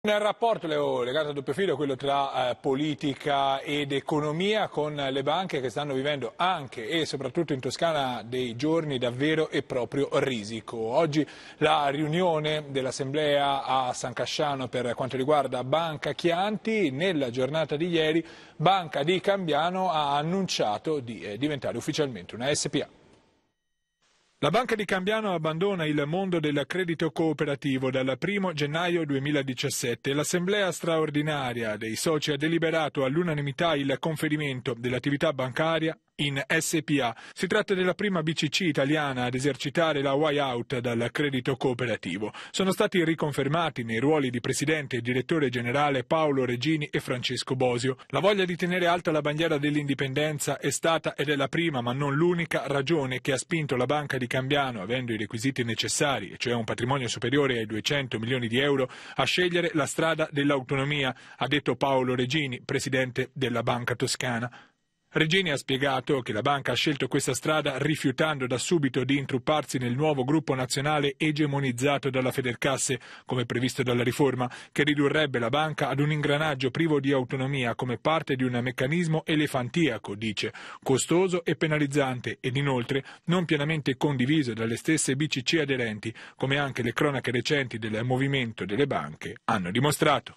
Un rapporto legato a doppio filo, quello tra eh, politica ed economia, con le banche che stanno vivendo anche e soprattutto in Toscana dei giorni davvero e proprio risico. Oggi la riunione dell'Assemblea a San Casciano per quanto riguarda Banca Chianti, nella giornata di ieri Banca di Cambiano ha annunciato di eh, diventare ufficialmente una SPA. La Banca di Cambiano abbandona il mondo del credito cooperativo dal 1 gennaio 2017. L'assemblea straordinaria dei soci ha deliberato all'unanimità il conferimento dell'attività bancaria in SPA. Si tratta della prima BCC italiana ad esercitare la buyout dal credito cooperativo. Sono stati riconfermati nei ruoli di presidente e direttore generale Paolo Regini e Francesco Bosio. La voglia di tenere alta la bandiera dell'indipendenza è stata ed è la prima ma non l'unica ragione che ha spinto la banca di Cambiano, avendo i requisiti necessari, cioè un patrimonio superiore ai 200 milioni di euro, a scegliere la strada dell'autonomia, ha detto Paolo Regini, presidente della Banca Toscana. Regeni ha spiegato che la banca ha scelto questa strada rifiutando da subito di intrupparsi nel nuovo gruppo nazionale egemonizzato dalla Federcasse, come previsto dalla riforma, che ridurrebbe la banca ad un ingranaggio privo di autonomia come parte di un meccanismo elefantiaco, dice, costoso e penalizzante ed inoltre non pienamente condiviso dalle stesse BCC aderenti, come anche le cronache recenti del movimento delle banche hanno dimostrato.